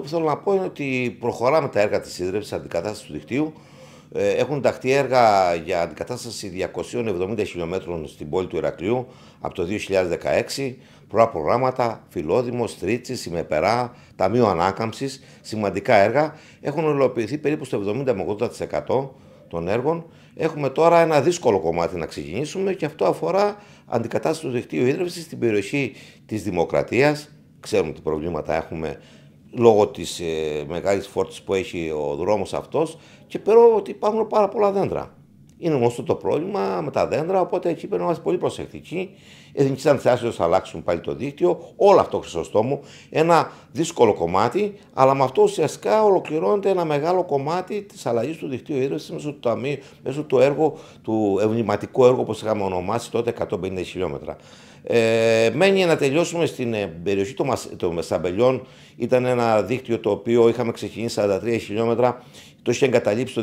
που θέλω να πω είναι ότι προχωράμε τα έργα της ίδρυψη αντικατάστασης του δικτύου. Ε, έχουν ενταχθεί έργα για αντικατάσταση 270 χιλιόμετρων στην πόλη του Ηρακλείου από το 2016. προγράμματα, Φιλόδημο, Τρίτσι, ημεπερά, Ταμείο Ανάκαμψης. Σημαντικά έργα. Έχουν ολοποιηθεί περίπου στο 70 με 80% των έργων. Έχουμε τώρα ένα δύσκολο κομμάτι να ξεκινήσουμε και αυτό αφορά αντικατάσταση του δικτύου ίδρυψη στην περιοχή της Δημοκρατίας. Ξέρουμε τι προβλήματα έχουμε λόγω της ε, μεγάλης φόρτισης που έχει ο δρόμος αυτός και πέρα ότι υπάρχουν πάρα πολλά δέντρα. Είναι γνωστό το πρόβλημα με τα δέντρα, οπότε εκεί πρέπει να είμαστε πολύ προσεκτικοί. Εθνική αντιστάσει θα αλλάξουν πάλι το δίκτυο. Όλο αυτό μου, Ένα δύσκολο κομμάτι, αλλά με αυτό ουσιαστικά ολοκληρώνεται ένα μεγάλο κομμάτι της αλλαγής του δικτύου ίδρυση μέσω του ταμείου, του έργου, του ευνηματικού έργου, όπως είχαμε ονομάσει τότε 150 χιλιόμετρα. Ε, μένει να τελειώσουμε στην ε, περιοχή των, των Μεσαμπελιών. Ήταν ένα δίκτυο το οποίο είχαμε ξεκινήσει 43 χιλιόμετρα. Το είχε εγκαταλείψει το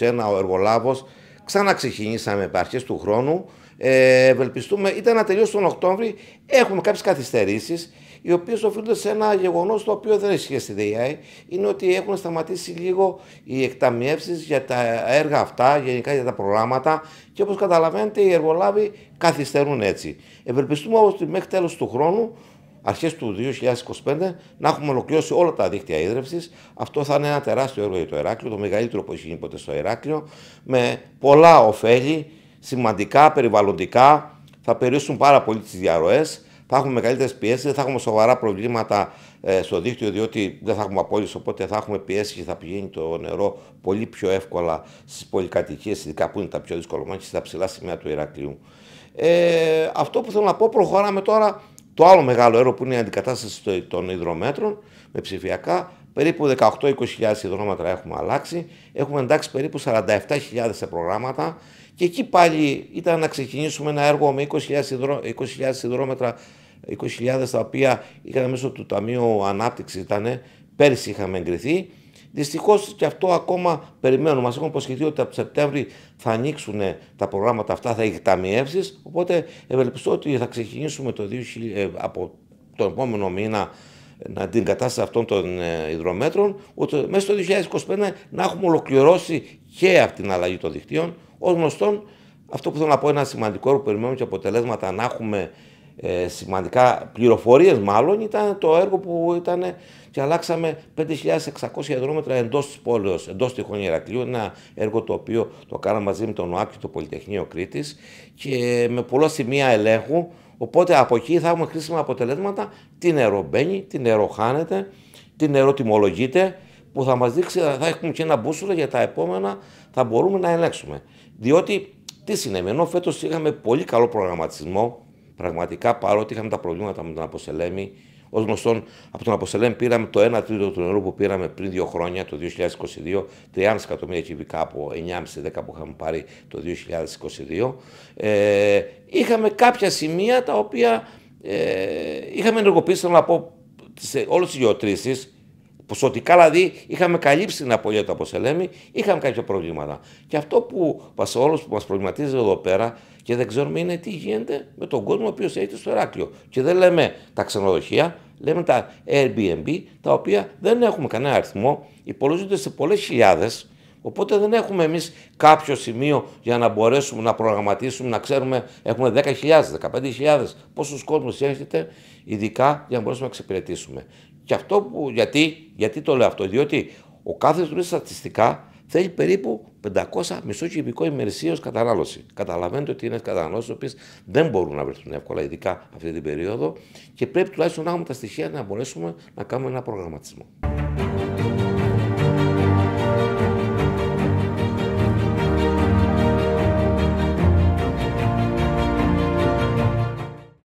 2021 ο εργολάβος Ξαναξεκινήσαμε αρχέ του χρόνου. Ε, ευελπιστούμε, ήταν να τελειώσει τον Οκτώβρη. Έχουμε κάποιες καθυστερήσεις, οι οποίες οφείλονται σε ένα γεγονός το οποίο δεν με στη ΔΕΙΑΗ. Είναι ότι έχουν σταματήσει λίγο οι εκταμιεύσεις για τα έργα αυτά, γενικά για τα προγράμματα. Και όπως καταλαβαίνετε, οι εργολάβοι καθυστερούν έτσι. Ευελπιστούμε όμως ότι μέχρι τέλος του χρόνου αρχές του 2025 να έχουμε ολοκληρώσει όλα τα δίκτυα ίδρυυσης. Αυτό θα είναι ένα τεράστιο έργο για το Εράκλειο, το μεγαλύτερο που έχει γίνει ποτέ στο Εράκλειο, με πολλά ωφέλη, σημαντικά περιβαλλοντικά. Θα περιορίσουν πάρα πολύ τις διαρροές, θα έχουμε μεγαλύτερες πιέσεις, θα έχουμε σοβαρά προβλήματα ε, στο δίκτυο, διότι δεν θα έχουμε απόλυση. Οπότε θα έχουμε πιέσεις και θα πηγαίνει το νερό πολύ πιο εύκολα στις πολυκατοικίες, ειδικά που είναι τα πιο δύσκολα μάτια, στα ψηλά σημεία του Ηρακλείου. Ε, αυτό που θέλω να πω, προχωράμε τώρα το άλλο μεγάλο έργο που είναι η αντικατάσταση των υδρομέτρων με ψηφιακά, περίπου 18-20.000 υδρόμετρα έχουμε αλλάξει. Έχουμε εντάξει περίπου 47.000 σε προγράμματα και εκεί πάλι ήταν να ξεκινήσουμε ένα έργο με 20.000 υδρό, υδρόμετρα 20.000 τα οποία είχαν μέσω του Ταμείου Ανάπτυξης ήταν, πέρσι είχαμε εγκριθεί Δυστυχώς και αυτό ακόμα περιμένουμε. Μας έχουν υποσχεθεί ότι από Σεπτέμβρη θα ανοίξουν τα προγράμματα αυτά, θα έχει ταμιεύσεις. Οπότε ευελπιστώ ότι θα ξεκινήσουμε το 2000, ε, από τον επόμενο μήνα να την κατάσταση αυτών των ε, υδρομέτρων, ότι μέσα στο 2025 να έχουμε ολοκληρώσει και αυτή την αλλαγή των δικτύων. Ως γνωστόν, αυτό που θέλω να πω, είναι ένα σημαντικό που περιμένουμε και αποτελέσματα να έχουμε ε, σημαντικά πληροφορίες μάλλον ήταν το έργο που ήταν και αλλάξαμε 5.600 χιλιόμετρα εντός της πόλεως, εντός τυχών Ιερακλείου, ένα έργο το οποίο το κάναμε μαζί με τον ΟΑΚΙ, και το Πολυτεχνείο Κρήτης και με πολλά σημεία ελέγχου, οπότε από εκεί θα έχουμε χρήσιμα αποτελέσματα, τι νερό μπαίνει, τι νερό χάνεται, τι νερό τιμολογείται, που θα μας δείξει, θα έχουμε και ένα μπούσουλα για τα επόμενα, θα μπορούμε να ελέγξουμε. Διότι τι συνέβη, ενώ φέτος είχαμε πολύ καλό προγραμματισμό, Πραγματικά παρότι είχαμε τα προβλήματα με τον Αποσελέμη, ως γνωστόν από τον Αποσελέμη πήραμε το 1 τρίτο του νερού που πήραμε πριν δύο χρόνια, το 2022, 30 εκατομμύρια κυβικά από 9,5-10 που είχαμε πάρει το 2022. Ε, είχαμε κάποια σημεία τα οποία ε, είχαμε ενεργοποιήσει, θέλω να πω, σε όλες τις γεωτρήσεις, Ποσοτικά δηλαδή είχαμε καλύψει την απολύτω από Σελέμη, είχαμε κάποια προβλήματα. Και αυτό που μας, που μας προβληματίζει εδώ πέρα και δεν ξέρουμε είναι τι γίνεται με τον κόσμο ο οποίος έχει στο Εράκλειο. Και δεν λέμε τα ξενοδοχεία, λέμε τα Airbnb, τα οποία δεν έχουμε κανένα αριθμό, υπολογίζονται σε πολλές χιλιάδες. Οπότε δεν έχουμε εμείς κάποιο σημείο για να μπορέσουμε να προγραμματίσουμε, να ξέρουμε, έχουμε 10.000, 15.000, πόσους κόσμους έρχεται, ειδικά για να μπορέσουμε να εξυπηρετήσουμε. Και αυτό που, γιατί, γιατί το λέω αυτό, διότι ο κάθε τουρίστας στατιστικά θέλει περίπου 500 μισό κυβικό ημερησίως κατανάλωση. Καταλαβαίνετε ότι είναι κατανάλωση οι δεν μπορούν να βρεθούν εύκολα, ειδικά αυτή την περίοδο, και πρέπει τουλάχιστον να έχουμε τα στοιχεία να μπορέσουμε να κάνουμε ένα προγραμματισμό.